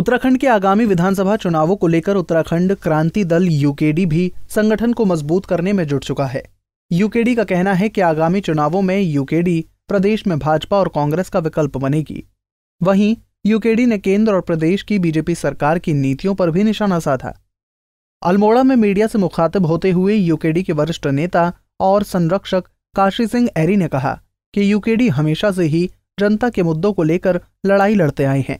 उत्तराखंड के आगामी विधानसभा चुनावों को लेकर उत्तराखंड क्रांति दल यूकेडी भी संगठन को मजबूत करने में जुट चुका है यूकेडी का कहना है कि आगामी चुनावों में यूकेडी प्रदेश में भाजपा और कांग्रेस का विकल्प बनेगी वहीं यूकेडी ने केंद्र और प्रदेश की बीजेपी सरकार की नीतियों पर भी निशाना साधा अल्मोड़ा में मीडिया से मुखातिब होते हुए यूकेडी के वरिष्ठ नेता और संरक्षक काशी सिंह एरी ने कहा कि यूकेडी हमेशा से ही जनता के मुद्दों को लेकर लड़ाई लड़ते आए हैं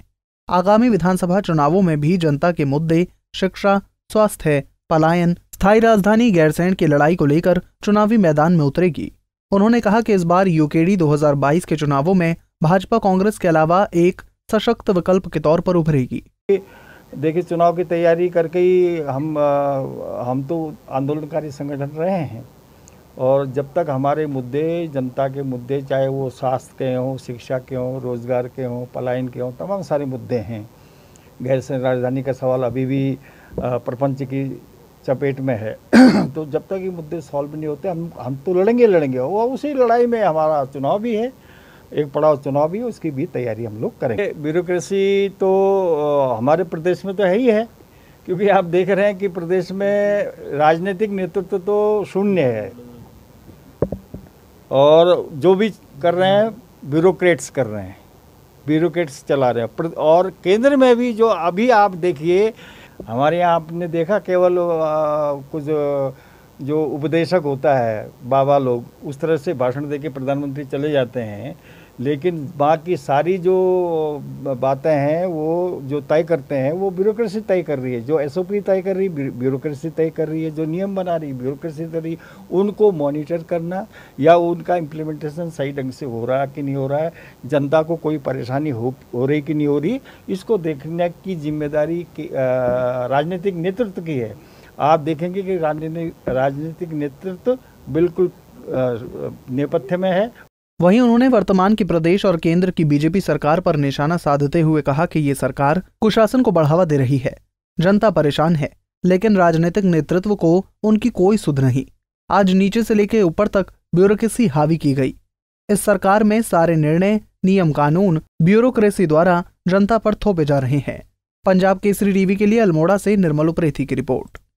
आगामी विधानसभा चुनावों में भी जनता के मुद्दे शिक्षा स्वास्थ्य पलायन स्थायी राजधानी गैरसैंण की लड़ाई को लेकर चुनावी मैदान में उतरेगी उन्होंने कहा कि इस बार यूकेडी 2022 के चुनावों में भाजपा कांग्रेस के अलावा एक सशक्त विकल्प के तौर पर उभरेगी देखिए चुनाव की तैयारी करके ही हम हम तो आंदोलनकारी संगठन रहे हैं और जब तक हमारे मुद्दे जनता के मुद्दे चाहे वो स्वास्थ्य के हों शिक्षा के हों रोज़गार के हों पलायन के हों तमाम सारे मुद्दे हैं गैर राजधानी का सवाल अभी भी प्रपंच की चपेट में है तो जब तक ये मुद्दे सॉल्व नहीं होते हम हम तो लड़ेंगे लड़ेंगे वो उसी लड़ाई में हमारा चुनाव भी है एक पड़ाव चुनाव भी उसकी भी तैयारी हम लोग करेंगे ब्यूरोक्रेसी तो हमारे प्रदेश में तो है ही है क्योंकि आप देख रहे हैं कि प्रदेश में राजनीतिक नेतृत्व तो शून्य है और जो भी कर रहे हैं ब्यूरोक्रेट्स कर रहे हैं ब्यूरोक्रेट्स चला रहे हैं और केंद्र में भी जो अभी आप देखिए हमारे यहाँ आपने देखा केवल कुछ जो उपदेशक होता है बाबा लोग उस तरह से भाषण दे के प्रधानमंत्री चले जाते हैं लेकिन बाकी सारी जो बातें हैं वो जो तय करते हैं वो ब्यूरोक्रेसी तय कर रही है जो एस तय कर रही है ब्यूरोक्रेसी तय कर रही है जो नियम बना रही है ब्यूरोक्रेसी तय रही उनको मॉनिटर करना या उनका इम्प्लीमेंटेशन सही ढंग से हो रहा है कि नहीं हो रहा है जनता को कोई परेशानी हो हो रही कि नहीं हो रही इसको देखने की जिम्मेदारी राजनीतिक नेतृत्व की है आप देखेंगे कि राजनीतिक नेतृत्व बिल्कुल नेपथ्य में है वहीं उन्होंने वर्तमान की प्रदेश और केंद्र की बीजेपी सरकार पर निशाना साधते हुए कहा कि ये सरकार कुशासन को बढ़ावा दे रही है जनता परेशान है लेकिन राजनीतिक नेतृत्व को उनकी कोई सुध नहीं आज नीचे से लेकर ऊपर तक ब्यूरोक्रेसी हावी की गई इस सरकार में सारे निर्णय नियम कानून ब्यूरोक्रेसी द्वारा जनता पर थोपे जा रहे हैं पंजाब केसरी टीवी के लिए अल्मोड़ा से निर्मल उप्रेथी की रिपोर्ट